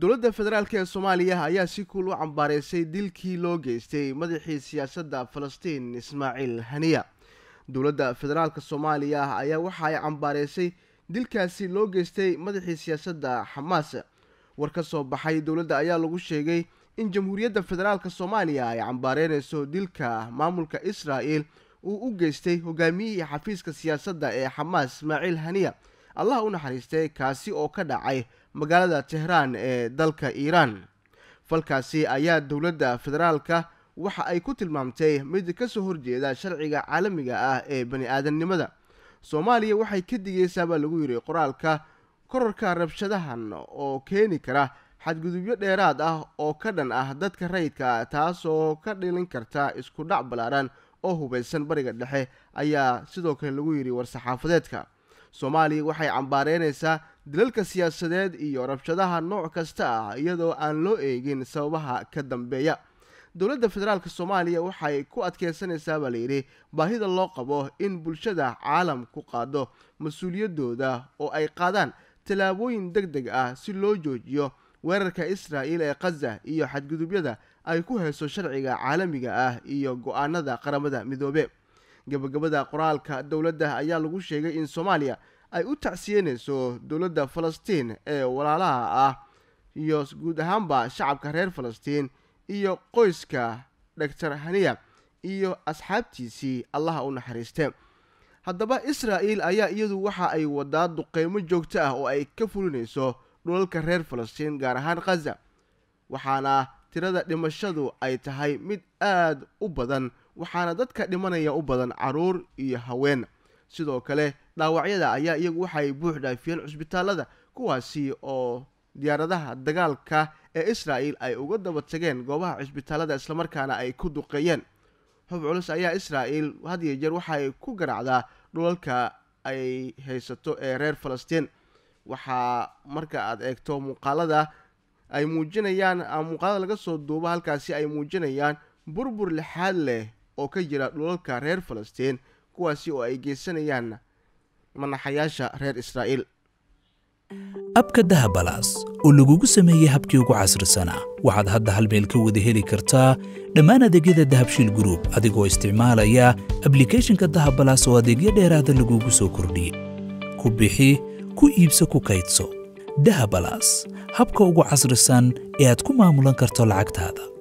dowladda federaalk ee soomaaliya ayaa si kuul u cambaaraysay dilkii loo geystay madaxii siyaasadda falastiin ismaaciil haniya dowladda federaalka soomaaliya ayaa waxa ay cambaaraysay dilkaasi loo geystay madaxii siyaasadda xamaas war ka soo baxay dowladda ayaa lagu sheegay in jamhuuriyadda federaalk soomaaliya ay cambaareynayso dilka maamulka israa'el uu u geystay hogaamiyihii xafiiska siyaasadda ee xamaas ismaaciil haniya allah u naxariistay kaasi oo ka dhacay magaalada tehraan ee dalka iiraan falkaasi ayaa dowladda federaalka waxa ay ku tilmaamtay mid ka soo horjeeda sharciga caalamiga ah ee bani aadamnimada soomaaliya waxay ka digaysaa baa lagu yidhi qoraalka kororka rabshadahan oo keeni kara xadgudubyo dheeraad ah oo ka dhan ah dadka rayidka taasoo ka dhilin karta isku dhac ballaaran oo hubaysan bariga dhexe ayaa sidoo kale lagu yidhi war saxaafadeedka soomaaliya waxay cambaareynaysaa dalalka siyaasadeed iyo rabshadaha nooc kasta ah iyadoo aan loo eegin sababaha ka dambeeya dowladda federaalk soomaaliya waxay ku adkeysanaysaa baa layidhi baahida loo qabo in bulshada caalamku qaado mas uuliyadooda oo ay qaadaan tallaabooyin deg deg ah si loo joojiyo weerarka israa'il ee khaza iyo xadgudubyada ay ku hayso sharciga caalamiga ah iyo go-aanada qaramada midoobe gabagabada qoraalka dowladda ayaa lagu sheegay in soomaaliya ay u tacsiyenayso dowladda falastiin ee walaalaha ah iyo guud ahaanba shacabka reer falastiin iyo qoyska dhogtar haniya iyo asxaabtiisii allaha u naxariiste haddaba israa'el ayaa iyadu waxa ay wadaa duqeymo joogto ah oo ay ka fulinayso dhulalka reer falastiin gaar ahaan khaza waxaana tirada dhimashadu ay tahay mid aad u badan waxaana dadka dhimanaya u badan caruur iyo haween sidoo kale dhaawacyada ayaa iyagu waxaay buux dhaafiyeen cusbitaalada kuwaasi oo diyaaradaha dagaalka ee israa'el ay uga daba tageen goobaha cusbitaalada islamarkaana ay ku duqeeyeen xub culus ayaa israa'iil had iyo jeer waxaay ku garacdaa dhulalka ay haysato ee reer falastiin waxaa marka aad eegto muuqaalada ay muujinayaan ah, muuqaalada laga soo duubo halkaasi ay muujinayaan burbur lixaad leh oo ka jira dhulalka reer falastiin kuwaasi oo ay geysanayaan manaxayaasha reer israa'iil abka dahabalaas oo lagugu sameeyey habkii ugu casrisana waxaad hadda hal meel ka wada heli kartaa dhammaan adeegyada dahabshiil gruub adigoo isticmaalaya ablikhethonka dahabalaas oo adeegyo dheeraada lagugu soo kordhiyey ku bixi ku iibso ku kaydso dahabalaas habka ugu casrisan ee aad ku maamulan karto lacagtaada